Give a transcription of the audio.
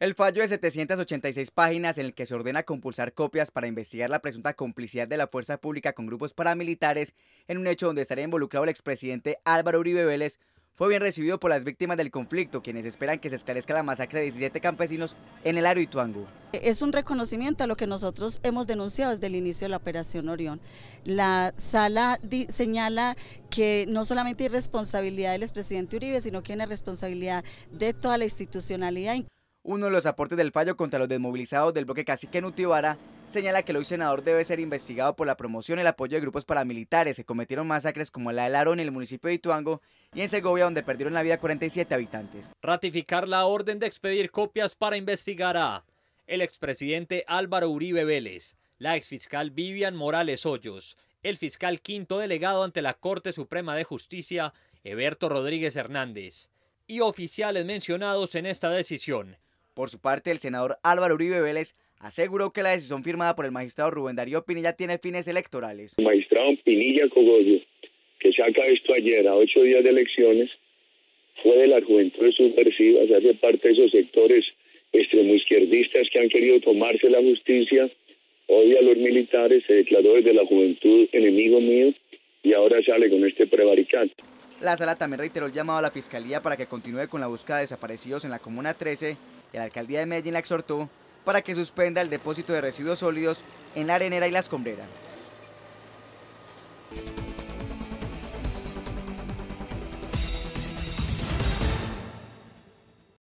El fallo de 786 páginas en el que se ordena compulsar copias para investigar la presunta complicidad de la fuerza pública con grupos paramilitares en un hecho donde estaría involucrado el expresidente Álvaro Uribe Vélez fue bien recibido por las víctimas del conflicto, quienes esperan que se esclarezca la masacre de 17 campesinos en el Aro Ituango. Es un reconocimiento a lo que nosotros hemos denunciado desde el inicio de la operación Orión. La sala señala que no solamente hay responsabilidad del expresidente Uribe, sino que tiene responsabilidad de toda la institucionalidad. Uno de los aportes del fallo contra los desmovilizados del bloque Cacique Nutibara señala que el hoy senador debe ser investigado por la promoción y el apoyo de grupos paramilitares. Se cometieron masacres como la del Arón en el municipio de Ituango y en Segovia, donde perdieron la vida 47 habitantes. Ratificar la orden de expedir copias para investigar a el expresidente Álvaro Uribe Vélez, la exfiscal Vivian Morales Hoyos, el fiscal quinto delegado ante la Corte Suprema de Justicia, Eberto Rodríguez Hernández, y oficiales mencionados en esta decisión. Por su parte, el senador Álvaro Uribe Vélez aseguró que la decisión firmada por el magistrado Rubén Darío Pinilla tiene fines electorales. El magistrado Pinilla Cogollo, que saca esto ayer a ocho días de elecciones, fue de las juventudes subversivas, hace parte de esos sectores izquierdistas que han querido tomarse la justicia, odia a los militares, se declaró desde la juventud enemigo mío y ahora sale con este prevaricante. La sala también reiteró el llamado a la Fiscalía para que continúe con la búsqueda de desaparecidos en la Comuna 13 y la Alcaldía de Medellín la exhortó para que suspenda el depósito de residuos sólidos en la arenera y la escombrera.